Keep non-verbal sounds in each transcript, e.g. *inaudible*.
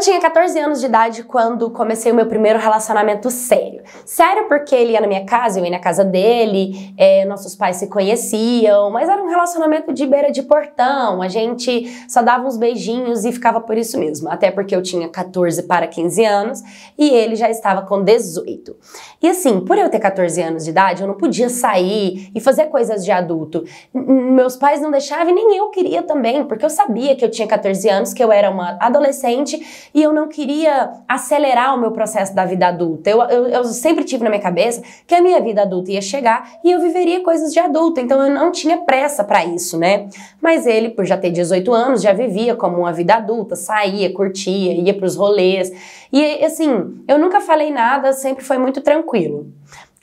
tinha 14 anos de idade quando comecei o meu primeiro relacionamento sério. Sério porque ele ia na minha casa, eu ia na casa dele, é, nossos pais se conheciam, mas era um relacionamento de beira de portão, a gente só dava uns beijinhos e ficava por isso mesmo. Até porque eu tinha 14 para 15 anos e ele já estava com 18. E assim, por eu ter 14 anos de idade, eu não podia sair e fazer coisas de adulto. Meus pais não deixavam e nem eu queria também, porque eu sabia que eu tinha 14 anos, que eu era uma adolescente e eu não queria acelerar o meu processo da vida adulta. Eu, eu, eu sempre tive na minha cabeça que a minha vida adulta ia chegar e eu viveria coisas de adulta, então eu não tinha pressa para isso, né? Mas ele, por já ter 18 anos, já vivia como uma vida adulta, saía, curtia, ia para os rolês. E assim, eu nunca falei nada, sempre foi muito tranquilo.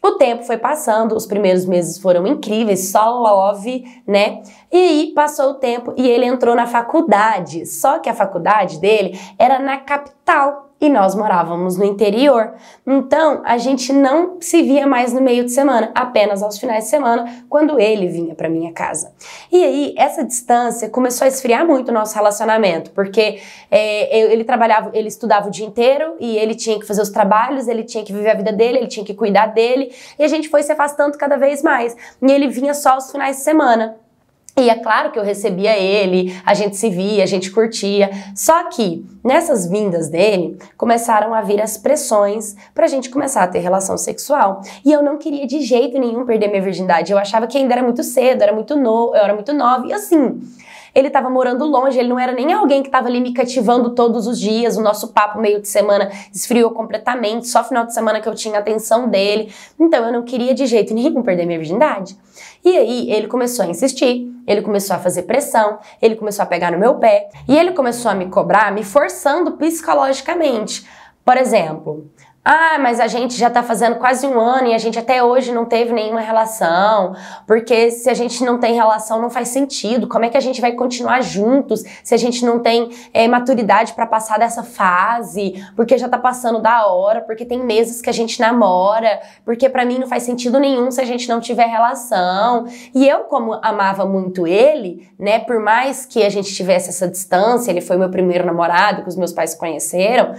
O tempo foi passando, os primeiros meses foram incríveis, só love, né? E aí passou o tempo e ele entrou na faculdade. Só que a faculdade dele era na capital e nós morávamos no interior. Então, a gente não se via mais no meio de semana, apenas aos finais de semana, quando ele vinha para minha casa. E aí, essa distância começou a esfriar muito o nosso relacionamento, porque é, ele trabalhava, ele estudava o dia inteiro e ele tinha que fazer os trabalhos, ele tinha que viver a vida dele, ele tinha que cuidar dele, e a gente foi se afastando cada vez mais. E ele vinha só aos finais de semana. E é claro que eu recebia ele, a gente se via, a gente curtia. Só que nessas vindas dele começaram a vir as pressões pra gente começar a ter relação sexual. E eu não queria de jeito nenhum perder minha virgindade. Eu achava que ainda era muito cedo, era muito novo, eu era muito nova e assim. Ele estava morando longe, ele não era nem alguém que estava ali me cativando todos os dias. O nosso papo meio de semana esfriou completamente, só final de semana que eu tinha atenção dele. Então eu não queria de jeito nenhum perder minha virgindade. E aí ele começou a insistir ele começou a fazer pressão, ele começou a pegar no meu pé e ele começou a me cobrar, me forçando psicologicamente. Por exemplo, ah, mas a gente já tá fazendo quase um ano e a gente até hoje não teve nenhuma relação. Porque se a gente não tem relação, não faz sentido. Como é que a gente vai continuar juntos se a gente não tem é, maturidade para passar dessa fase? Porque já tá passando da hora, porque tem meses que a gente namora, porque para mim não faz sentido nenhum se a gente não tiver relação. E eu, como amava muito ele, né, por mais que a gente tivesse essa distância, ele foi meu primeiro namorado que os meus pais conheceram.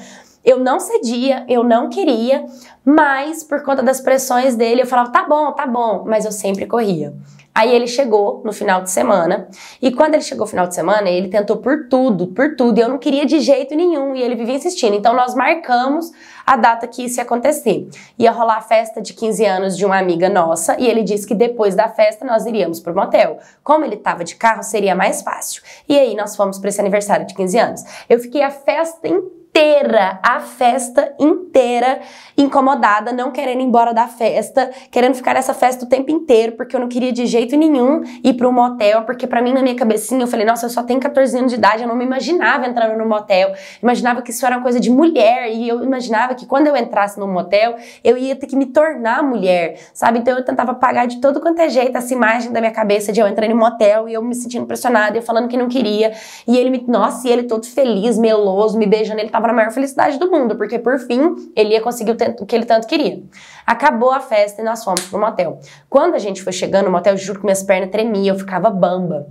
Eu não cedia, eu não queria, mas por conta das pressões dele, eu falava, tá bom, tá bom, mas eu sempre corria. Aí ele chegou no final de semana, e quando ele chegou no final de semana, ele tentou por tudo, por tudo, e eu não queria de jeito nenhum, e ele vivia insistindo. Então nós marcamos a data que isso ia acontecer. Ia rolar a festa de 15 anos de uma amiga nossa, e ele disse que depois da festa nós iríamos pro motel. Como ele estava de carro, seria mais fácil. E aí nós fomos para esse aniversário de 15 anos. Eu fiquei a festa inteira inteira, a festa inteira incomodada, não querendo ir embora da festa, querendo ficar nessa festa o tempo inteiro, porque eu não queria de jeito nenhum ir para um motel, porque para mim na minha cabecinha eu falei, nossa, eu só tenho 14 anos de idade, eu não me imaginava entrando no motel. Imaginava que isso era uma coisa de mulher e eu imaginava que quando eu entrasse no motel, eu ia ter que me tornar mulher, sabe? Então eu tentava pagar de todo quanto é jeito essa imagem da minha cabeça de eu entrando em motel e eu me sentindo pressionada, eu falando que não queria. E ele me, nossa, e ele todo feliz, meloso, me beijando, ele tava para a maior felicidade do mundo, porque por fim ele ia conseguir o, que ele tanto queria. Acabou a festa e nós fomos pro motel. Quando a gente foi chegando no motel, juro que minhas pernas tremiam, eu ficava bamba.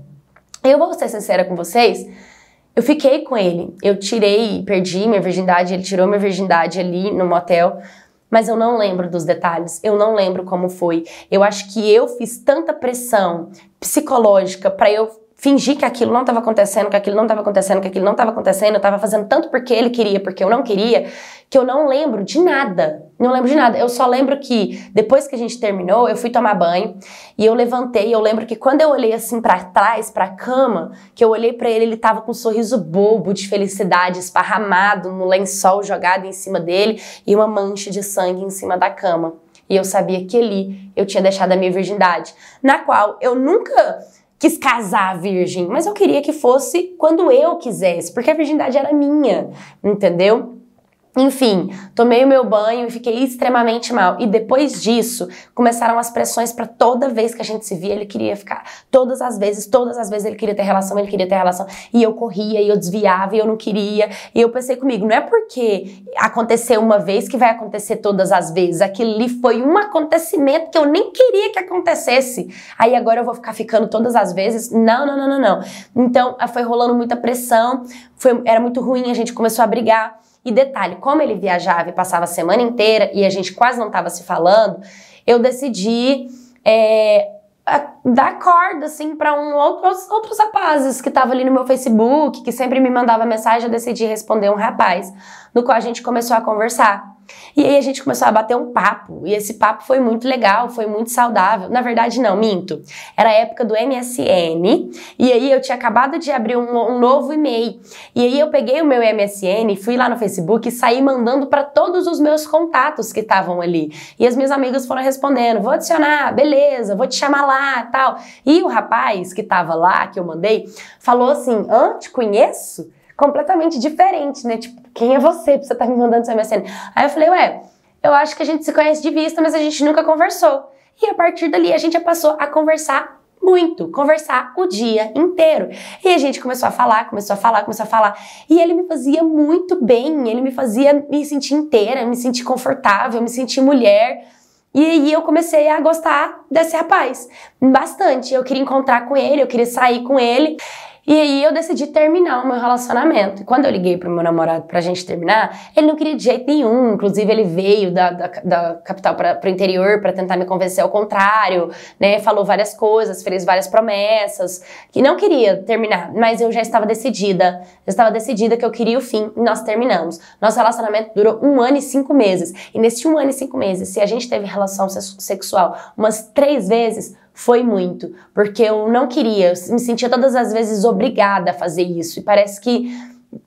Eu vou ser sincera com vocês, eu fiquei com ele. Eu tirei, perdi minha virgindade, ele tirou minha virgindade ali no motel. Mas eu não lembro dos detalhes, eu não lembro como foi. Eu acho que eu fiz tanta pressão psicológica para eu fingir que aquilo não estava acontecendo, que aquilo não estava acontecendo, que aquilo não estava acontecendo, eu estava fazendo tanto porque ele queria, porque eu não queria, que eu não lembro de nada. Não lembro de nada. Eu só lembro que depois que a gente terminou, eu fui tomar banho e eu levantei. Eu lembro que quando eu olhei assim para trás, para a cama, que eu olhei para ele, ele estava com um sorriso bobo de felicidade esparramado no lençol jogado em cima dele e uma mancha de sangue em cima da cama. E eu sabia que ali eu tinha deixado a minha virgindade, na qual eu nunca quis casar virgem, mas eu queria que fosse quando eu quisesse, porque a virgindade era minha, entendeu? Enfim, tomei o meu banho e fiquei extremamente mal. E depois disso, começaram as pressões para toda vez que a gente se via, ele queria ficar. Todas as vezes, todas as vezes ele queria ter relação, ele queria ter relação. E eu corria, e eu desviava, e eu não queria. E eu pensei comigo, não é porque aconteceu uma vez que vai acontecer todas as vezes. Aquilo ali foi um acontecimento que eu nem queria que acontecesse. Aí agora eu vou ficar ficando todas as vezes? Não, não, não, não, não. Então, foi rolando muita pressão, foi, era muito ruim, a gente começou a brigar. E detalhe, como ele viajava e passava a semana inteira e a gente quase não estava se falando, eu decidi é, dar corda assim para um outros outros rapazes que estavam ali no meu Facebook, que sempre me mandava mensagem, eu decidi responder um rapaz, no qual a gente começou a conversar. E aí a gente começou a bater um papo, e esse papo foi muito legal, foi muito saudável. Na verdade, não, minto. Era a época do MSN, e aí eu tinha acabado de abrir um, um novo e-mail. E aí eu peguei o meu MSN, fui lá no Facebook e saí mandando para todos os meus contatos que estavam ali. E as minhas amigas foram respondendo: vou adicionar, beleza, vou te chamar lá tal. E o rapaz que estava lá, que eu mandei, falou assim: hã, te conheço? completamente diferente, né? Tipo, quem é você pra você estar tá me mandando essa MSN? Aí eu falei, ué, eu acho que a gente se conhece de vista, mas a gente nunca conversou. E a partir dali a gente já passou a conversar muito, conversar o dia inteiro. E a gente começou a falar, começou a falar, começou a falar. E ele me fazia muito bem, ele me fazia me sentir inteira, me sentir confortável, me sentir mulher. E aí eu comecei a gostar desse rapaz bastante. Eu queria encontrar com ele, eu queria sair com ele. E aí eu decidi terminar o meu relacionamento. E quando eu liguei pro meu namorado pra gente terminar, ele não queria de jeito nenhum. Inclusive, ele veio da, da, da capital pra, pro interior para tentar me convencer ao contrário, né? Falou várias coisas, fez várias promessas. Que não queria terminar, mas eu já estava decidida. Eu estava decidida que eu queria o fim e nós terminamos. Nosso relacionamento durou um ano e cinco meses. E nesse um ano e cinco meses, se a gente teve relação sexual umas três vezes, foi muito, porque eu não queria, eu me sentia todas as vezes obrigada a fazer isso e parece que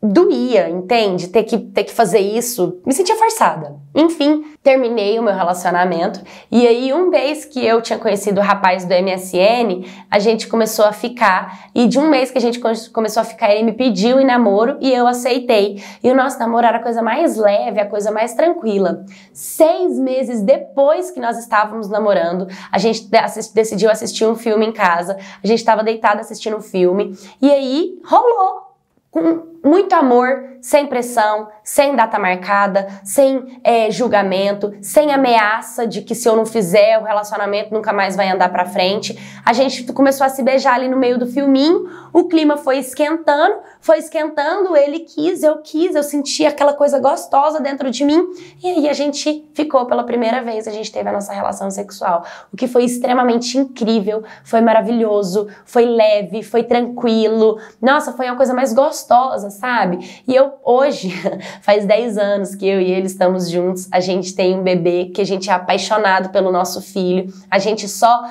doía, entende? Ter que, ter que fazer isso. Me sentia forçada. Enfim, terminei o meu relacionamento. E aí, um mês que eu tinha conhecido o rapaz do MSN, a gente começou a ficar. E de um mês que a gente começou a ficar, ele me pediu em namoro e eu aceitei. E o nosso namoro era a coisa mais leve, a coisa mais tranquila. Seis meses depois que nós estávamos namorando, a gente decidiu assistir um filme em casa. A gente estava deitada assistindo um filme. E aí, rolou. Com muito amor, sem pressão, sem data marcada, sem é, julgamento, sem ameaça de que se eu não fizer o relacionamento nunca mais vai andar para frente. A gente começou a se beijar ali no meio do filminho, o clima foi esquentando, foi esquentando, ele quis, eu quis, eu senti aquela coisa gostosa dentro de mim e aí a gente ficou pela primeira vez, a gente teve a nossa relação sexual, o que foi extremamente incrível, foi maravilhoso, foi leve, foi tranquilo. Nossa, foi a coisa mais gostosa sabe? E eu, hoje, *laughs* faz 10 anos que eu e ele estamos juntos, a gente tem um bebê que a gente é apaixonado pelo nosso filho, a gente só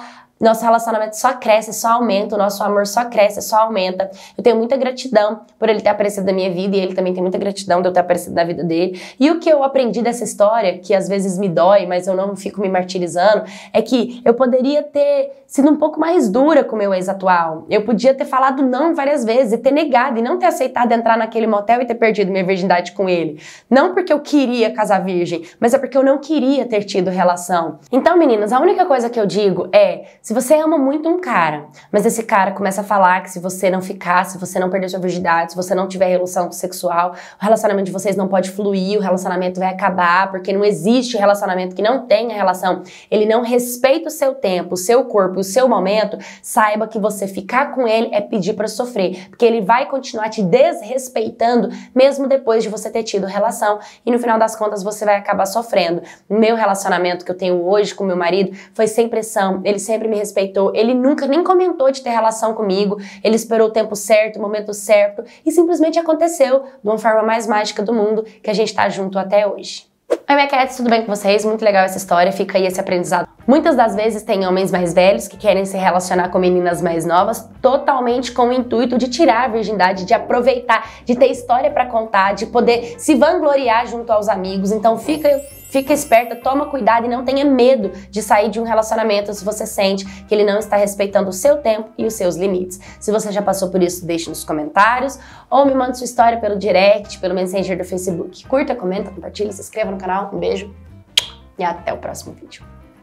nosso relacionamento só cresce, só aumenta, o nosso amor só cresce, só aumenta. Eu tenho muita gratidão por ele ter aparecido na minha vida e ele também tem muita gratidão de eu ter aparecido na vida dele. E o que eu aprendi dessa história, que às vezes me dói, mas eu não fico me martirizando, é que eu poderia ter sido um pouco mais dura com o meu ex atual. Eu podia ter falado não várias vezes e ter negado e não ter aceitado entrar naquele motel e ter perdido minha virgindade com ele. Não porque eu queria casar virgem, mas é porque eu não queria ter tido relação. Então, meninas, a única coisa que eu digo é se você ama muito um cara, mas esse cara começa a falar que se você não ficar, se você não perder sua virgindade, se você não tiver relação sexual, o relacionamento de vocês não pode fluir, o relacionamento vai acabar, porque não existe relacionamento que não tenha relação, ele não respeita o seu tempo, o seu corpo, o seu momento, saiba que você ficar com ele é pedir para sofrer, porque ele vai continuar te desrespeitando mesmo depois de você ter tido relação e no final das contas você vai acabar sofrendo. O meu relacionamento que eu tenho hoje com meu marido foi sem pressão, ele sempre me respeitou, ele nunca nem comentou de ter relação comigo, ele esperou o tempo certo, o momento certo e simplesmente aconteceu de uma forma mais mágica do mundo que a gente está junto até hoje. Oi, Maquettes, tudo bem com vocês? Muito legal essa história, fica aí esse aprendizado. Muitas das vezes tem homens mais velhos que querem se relacionar com meninas mais novas, totalmente com o intuito de tirar a virgindade, de aproveitar, de ter história para contar, de poder se vangloriar junto aos amigos. Então fica Fica esperta, toma cuidado e não tenha medo de sair de um relacionamento se você sente que ele não está respeitando o seu tempo e os seus limites. Se você já passou por isso, deixe nos comentários ou me manda sua história pelo direct, pelo Messenger do Facebook. Curta, comenta, compartilha, se inscreva no canal. Um beijo e até o próximo vídeo.